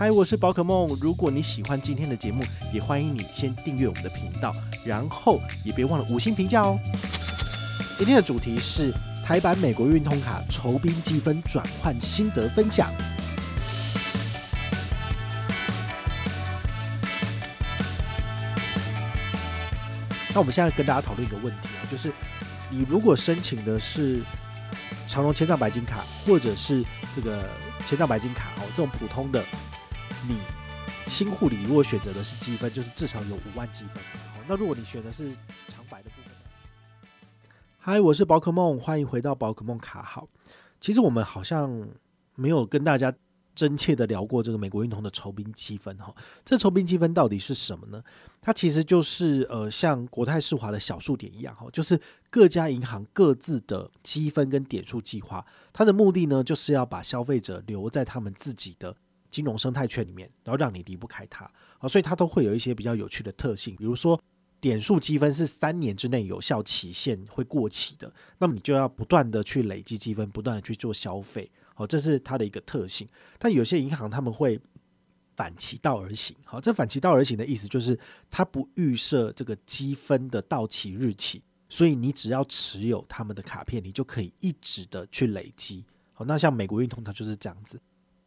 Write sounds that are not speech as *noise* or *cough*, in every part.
嗨，我是宝可梦。如果你喜欢今天的节目，也欢迎你先订阅我们的频道，然后也别忘了五星评价哦。今天的主题是台版美国运通卡酬宾积分转换心得分享。那我们现在跟大家讨论一个问题，就是你如果申请的是长隆千兆白金卡，或者是这个千兆白金卡哦，这种普通的。你新护理如果选择的是积分，就是至少有五万积分。好，那如果你选的是长白的部分，嗨，我是宝可梦，欢迎回到宝可梦卡号。其实我们好像没有跟大家真切的聊过这个美国运通的酬宾积分哈。这酬宾积分到底是什么呢？它其实就是呃，像国泰世华的小数点一样哈，就是各家银行各自的积分跟点数计划。它的目的呢，就是要把消费者留在他们自己的。金融生态圈里面，然后让你离不开它啊，所以它都会有一些比较有趣的特性，比如说点数积分是三年之内有效期限会过期的，那么你就要不断的去累积积分，不断的去做消费，好，这是它的一个特性。但有些银行他们会反其道而行，好，这反其道而行的意思就是它不预设这个积分的到期日期，所以你只要持有他们的卡片，你就可以一直的去累积。好，那像美国运通它就是这样子。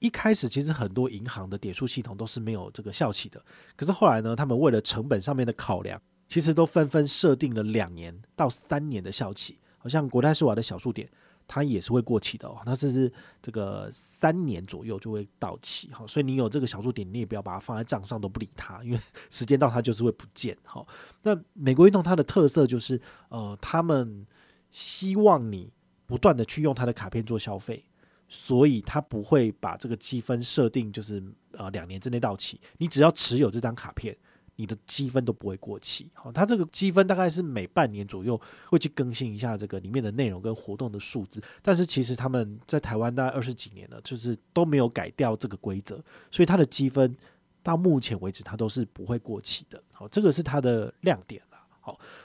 一开始其实很多银行的点数系统都是没有这个效期的，可是后来呢，他们为了成本上面的考量，其实都纷纷设定了两年到三年的效期。好像国泰世华的小数点，它也是会过期的，哦，它是这个三年左右就会到期。好，所以你有这个小数点，你也不要把它放在账上都不理它，因为 *laughs* 时间到它就是会不见。好，那美国运动它的特色就是，呃，他们希望你不断的去用它的卡片做消费。所以他不会把这个积分设定就是呃两年之内到期，你只要持有这张卡片，你的积分都不会过期。好，它这个积分大概是每半年左右会去更新一下这个里面的内容跟活动的数字，但是其实他们在台湾大概二十几年了，就是都没有改掉这个规则，所以它的积分到目前为止它都是不会过期的。好，这个是它的亮点。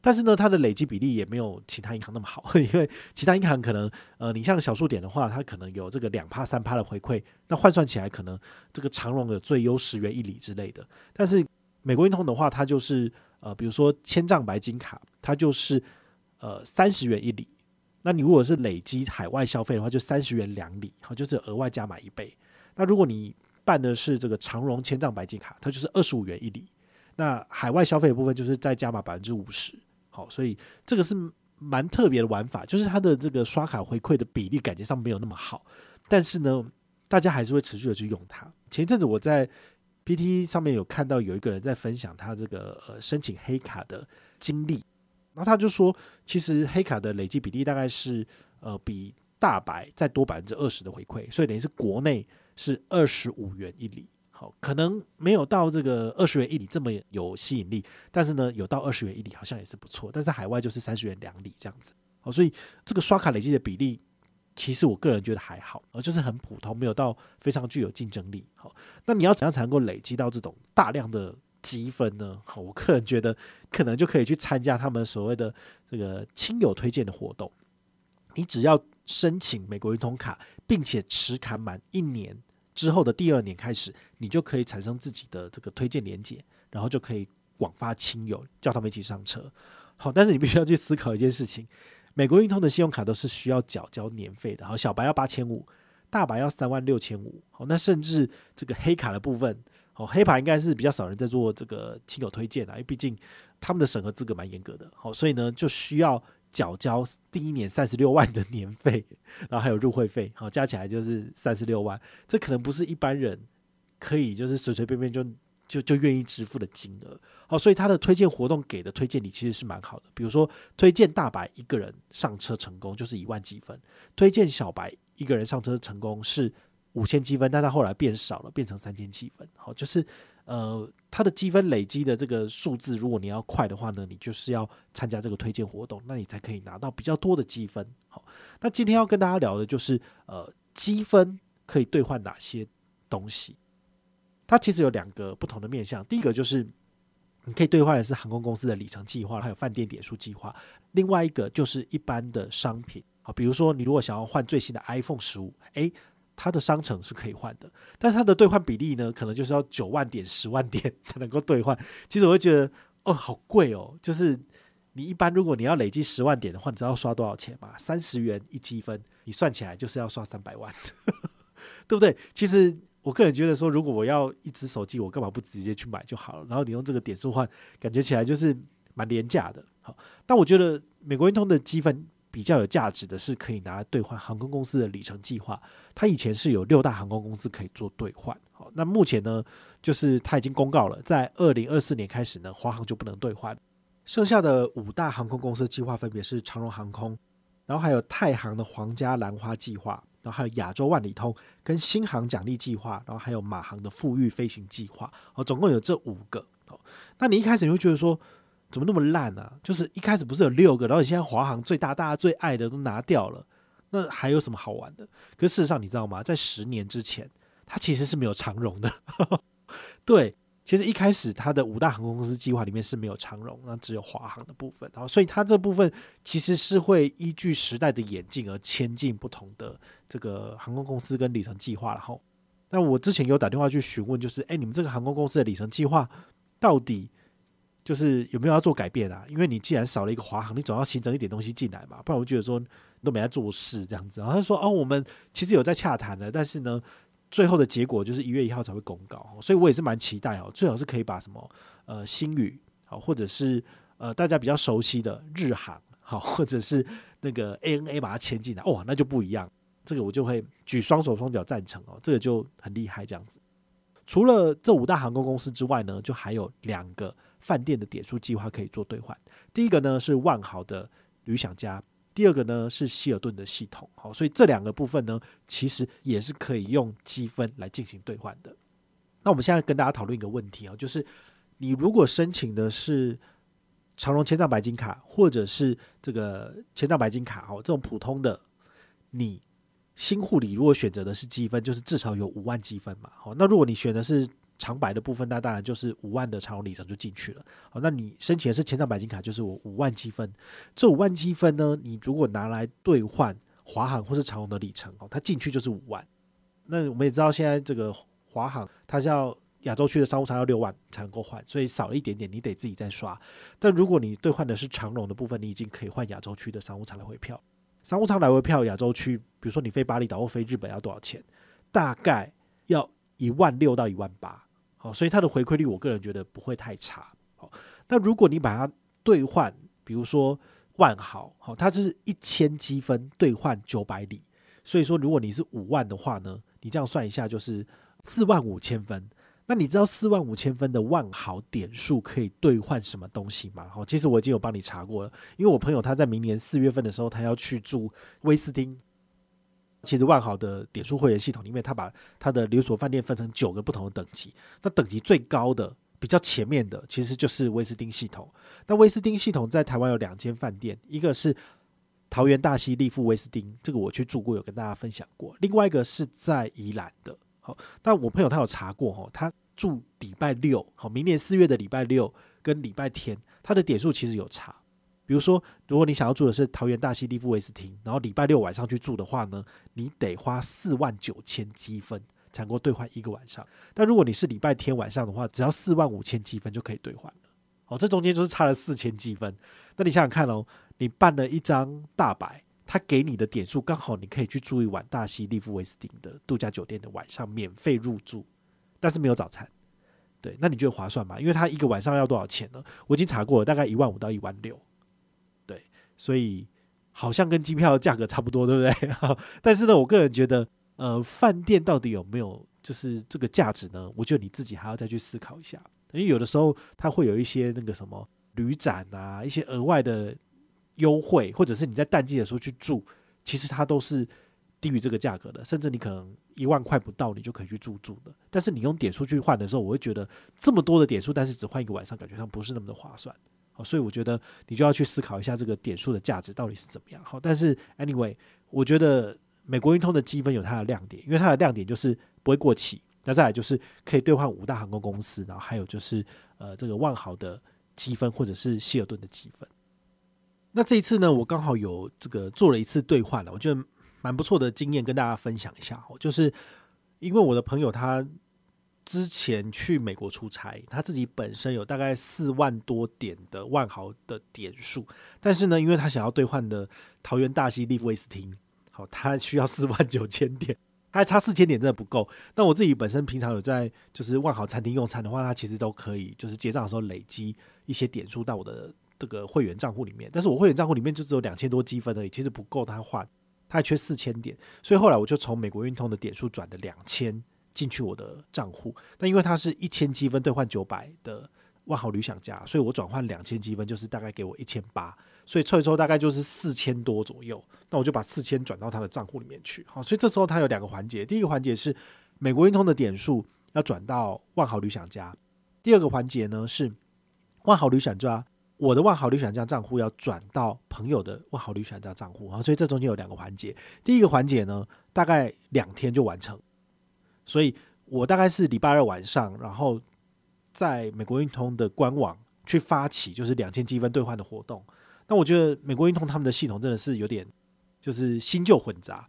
但是呢，它的累积比例也没有其他银行那么好，*laughs* 因为其他银行可能，呃，你像小数点的话，它可能有这个两帕三帕的回馈，那换算起来可能这个长荣的最优十元一里之类的。但是美国运通的话，它就是呃，比如说千丈白金卡，它就是呃三十元一里。那你如果是累积海外消费的话，就三十元两里，好，就是额外加满一倍。那如果你办的是这个长荣千丈白金卡，它就是二十五元一里。那海外消费的部分就是再加码百分之五十，好，所以这个是蛮特别的玩法，就是它的这个刷卡回馈的比例感觉上没有那么好，但是呢，大家还是会持续的去用它。前一阵子我在 PT 上面有看到有一个人在分享他这个呃申请黑卡的经历，然后他就说，其实黑卡的累计比例大概是呃比大白再多百分之二十的回馈，所以等于是国内是二十五元一礼。好，可能没有到这个二十元一里这么有吸引力，但是呢，有到二十元一里好像也是不错。但是海外就是三十元两里这样子，好，所以这个刷卡累积的比例，其实我个人觉得还好，而就是很普通，没有到非常具有竞争力。好，那你要怎样才能够累积到这种大量的积分呢？好，我个人觉得可能就可以去参加他们所谓的这个亲友推荐的活动，你只要申请美国运通卡，并且持卡满一年。之后的第二年开始，你就可以产生自己的这个推荐连接，然后就可以广发亲友，叫他们一起上车。好，但是你必须要去思考一件事情：美国运通的信用卡都是需要缴交年费的。好，小白要八千五，大白要三万六千五。好，那甚至这个黑卡的部分，好，黑卡应该是比较少人在做这个亲友推荐的，因为毕竟他们的审核资格蛮严格的。好，所以呢，就需要。缴交第一年三十六万的年费，然后还有入会费，好加起来就是三十六万，这可能不是一般人可以就是随随便便就就就愿意支付的金额，好，所以他的推荐活动给的推荐礼其实是蛮好的，比如说推荐大白一个人上车成功就是一万积分，推荐小白一个人上车成功是五千积分，但他后来变少了，变成三千积分，好就是。呃，它的积分累积的这个数字，如果你要快的话呢，你就是要参加这个推荐活动，那你才可以拿到比较多的积分。好，那今天要跟大家聊的就是，呃，积分可以兑换哪些东西？它其实有两个不同的面向，第一个就是你可以兑换的是航空公司的里程计划，还有饭店点数计划；另外一个就是一般的商品，好，比如说你如果想要换最新的 iPhone 十五，诶，它的商城是可以换的，但是它的兑换比例呢，可能就是要九万点、十万点才能够兑换。其实我会觉得，哦，好贵哦！就是你一般如果你要累积十万点的话，你知道要刷多少钱吗？三十元一积分，你算起来就是要刷三百万，*laughs* 对不对？其实我个人觉得说，如果我要一只手机，我干嘛不直接去买就好了？然后你用这个点数换，感觉起来就是蛮廉价的。好，但我觉得美国运通的积分。比较有价值的是可以拿来兑换航空公司的里程计划。它以前是有六大航空公司可以做兑换，好，那目前呢，就是它已经公告了，在二零二四年开始呢，华航就不能兑换，剩下的五大航空公司计划分别是长荣航空，然后还有太行的皇家兰花计划，然后还有亚洲万里通跟新航奖励计划，然后还有马航的富裕飞行计划，哦，总共有这五个。好，那你一开始你会觉得说。怎么那么烂啊？就是一开始不是有六个，然后你现在华航最大，大家最爱的都拿掉了，那还有什么好玩的？可事实上你知道吗？在十年之前，它其实是没有长荣的。*laughs* 对，其实一开始它的五大航空公司计划里面是没有长荣，那只有华航的部分。然后所以它这部分其实是会依据时代的演进而迁进不同的这个航空公司跟里程计划。然后，那我之前有打电话去询问，就是哎，你们这个航空公司的里程计划到底？就是有没有要做改变啊？因为你既然少了一个华航，你总要形成一点东西进来嘛，不然我觉得说你都没在做事这样子。然后他说哦，我们其实有在洽谈的，但是呢，最后的结果就是一月一号才会公告，所以我也是蛮期待哦。最好是可以把什么呃新宇好，或者是呃大家比较熟悉的日航好，*laughs* 或者是那个 ANA 把它签进来，哇，那就不一样。这个我就会举双手双脚赞成哦，这个就很厉害这样子。除了这五大航空公司之外呢，就还有两个。饭店的点数计划可以做兑换。第一个呢是万豪的旅享家，第二个呢是希尔顿的系统。好，所以这两个部分呢，其实也是可以用积分来进行兑换的。那我们现在跟大家讨论一个问题啊，就是你如果申请的是长荣千账白金卡，或者是这个千账白金卡，好，这种普通的，你新户里如果选择的是积分，就是至少有五万积分嘛。好，那如果你选的是长白的部分，那当然就是五万的长荣里程就进去了。好，那你申请的是千兆白金卡，就是我五万积分。这五万积分呢，你如果拿来兑换华航或是长荣的里程哦，它进去就是五万。那我们也知道，现在这个华航它是要亚洲区的商务舱要六万才能够换，所以少一点点你得自己再刷。但如果你兑换的是长荣的部分，你已经可以换亚洲区的商务舱来回票。商务舱来回票亚洲区，比如说你飞巴厘岛或飞日本要多少钱？大概要一万六到一万八。好，所以它的回馈率，我个人觉得不会太差。好，那如果你把它兑换，比如说万豪，好，它是一千积分兑换九百里。所以说，如果你是五万的话呢，你这样算一下就是四万五千分。那你知道四万五千分的万豪点数可以兑换什么东西吗？好，其实我已经有帮你查过了，因为我朋友他在明年四月份的时候，他要去住威斯汀。其实万豪的点数会员系统里面，它把它的连锁饭店分成九个不同的等级。那等级最高的、比较前面的，其实就是威斯汀系统。那威斯汀系统在台湾有两间饭店，一个是桃园大溪利富威斯汀，这个我去住过，有跟大家分享过。另外一个是在宜兰的。好，但我朋友他有查过哦，他住礼拜六，好，明年四月的礼拜六跟礼拜天，他的点数其实有差。比如说，如果你想要住的是桃园大溪利夫维斯汀，然后礼拜六晚上去住的话呢，你得花四万九千积分才能够兑换一个晚上。但如果你是礼拜天晚上的话，只要四万五千积分就可以兑换了。哦，这中间就是差了四千积分。那你想想看哦，你办了一张大白，他给你的点数刚好你可以去住一晚大溪利夫维斯汀的度假酒店的晚上免费入住，但是没有早餐。对，那你觉得划算吗？因为他一个晚上要多少钱呢？我已经查过了，大概一万五到一万六。所以，好像跟机票的价格差不多，对不对？*laughs* 但是呢，我个人觉得，呃，饭店到底有没有就是这个价值呢？我觉得你自己还要再去思考一下，因为有的时候它会有一些那个什么旅展啊，一些额外的优惠，或者是你在淡季的时候去住，其实它都是低于这个价格的，甚至你可能一万块不到，你就可以去住住的。但是你用点数去换的时候，我会觉得这么多的点数，但是只换一个晚上，感觉上不是那么的划算。所以我觉得你就要去思考一下这个点数的价值到底是怎么样。好，但是 anyway，我觉得美国运通的积分有它的亮点，因为它的亮点就是不会过期，那再来就是可以兑换五大航空公司，然后还有就是呃这个万豪的积分或者是希尔顿的积分。那这一次呢，我刚好有这个做了一次兑换了，我觉得蛮不错的经验跟大家分享一下。我就是因为我的朋友他。之前去美国出差，他自己本身有大概四万多点的万豪的点数，但是呢，因为他想要兑换的桃园大溪利芙威斯汀，好，他需要四万九千点，他还差四千点，真的不够。那我自己本身平常有在就是万豪餐厅用餐的话，他其实都可以就是结账的时候累积一些点数到我的这个会员账户里面，但是我会员账户里面就只有两千多积分而已，其实不够他换，他还缺四千点，所以后来我就从美国运通的点数转了两千。进去我的账户，那因为它是一千积分兑换九百的万豪旅享家，所以我转换两千积分就是大概给我一千八，所以凑一凑后大概就是四千多左右，那我就把四千转到他的账户里面去。好，所以这时候他有两个环节，第一个环节是美国运通的点数要转到万豪旅享家，第二个环节呢是万豪旅享家，我的万豪旅享家账户要转到朋友的万豪旅享家账户啊，所以这中间有两个环节，第一个环节呢大概两天就完成。所以我大概是礼拜二晚上，然后在美国运通的官网去发起就是两千积分兑换的活动。那我觉得美国运通他们的系统真的是有点就是新旧混杂，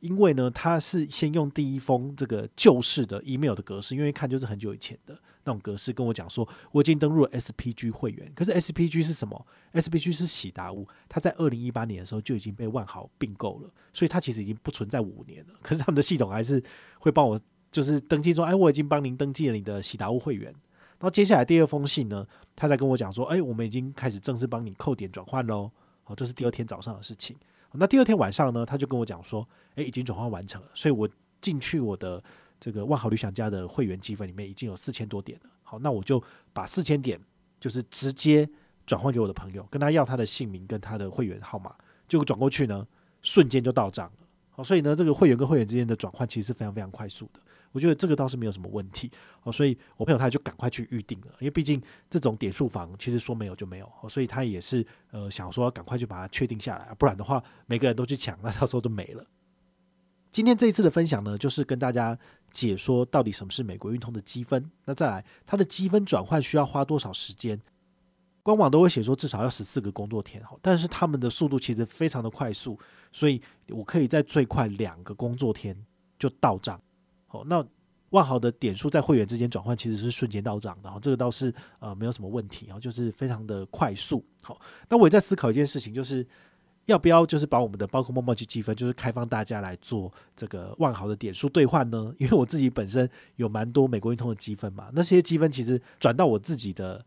因为呢，他是先用第一封这个旧式的 email 的格式，因为看就是很久以前的那种格式，跟我讲说我已经登入了 SPG 会员。可是 SPG 是什么？SPG 是喜达屋，它在二零一八年的时候就已经被万豪并购了，所以它其实已经不存在五年了。可是他们的系统还是会帮我。就是登记说，哎，我已经帮您登记了你的喜达屋会员。然后接下来第二封信呢，他在跟我讲说，哎，我们已经开始正式帮你扣点转换喽。好，这是第二天早上的事情。那第二天晚上呢，他就跟我讲说，哎，已经转换完成了。所以我进去我的这个万豪旅想家的会员积分里面已经有四千多点了。好，那我就把四千点就是直接转换给我的朋友，跟他要他的姓名跟他的会员号码，就转过去呢，瞬间就到账了。好，所以呢，这个会员跟会员之间的转换其实是非常非常快速的。我觉得这个倒是没有什么问题哦，所以我朋友他就赶快去预定了，因为毕竟这种点数房其实说没有就没有，所以他也是呃想说赶快去把它确定下来，不然的话每个人都去抢，那到时候就没了。今天这一次的分享呢，就是跟大家解说到底什么是美国运通的积分，那再来它的积分转换需要花多少时间？官网都会写说至少要十四个工作天哦，但是他们的速度其实非常的快速，所以我可以在最快两个工作天就到账。哦，那万豪的点数在会员之间转换其实是瞬间到账，然后这个倒是呃没有什么问题，然后就是非常的快速。好，那我也在思考一件事情，就是要不要就是把我们的包括梦梦去积分，就是开放大家来做这个万豪的点数兑换呢？*laughs* 因为我自己本身有蛮多美国运通的积分嘛，那些积分其实转到我自己的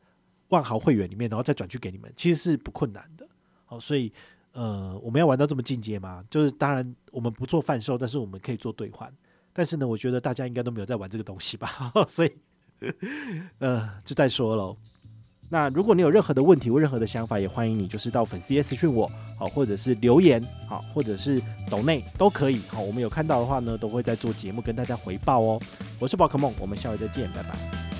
万豪会员里面，然后再转去给你们，其实是不困难的。好，所以呃我们要玩到这么进阶吗？就是当然我们不做贩售，但是我们可以做兑换。但是呢，我觉得大家应该都没有在玩这个东西吧，*laughs* 所以，呃，就再说了。那如果你有任何的问题或任何的想法，也欢迎你，就是到粉丝 S 讯我，好，或者是留言，好，或者是抖内都可以，好，我们有看到的话呢，都会在做节目跟大家回报哦。我是宝可梦，我们下回再见，拜拜。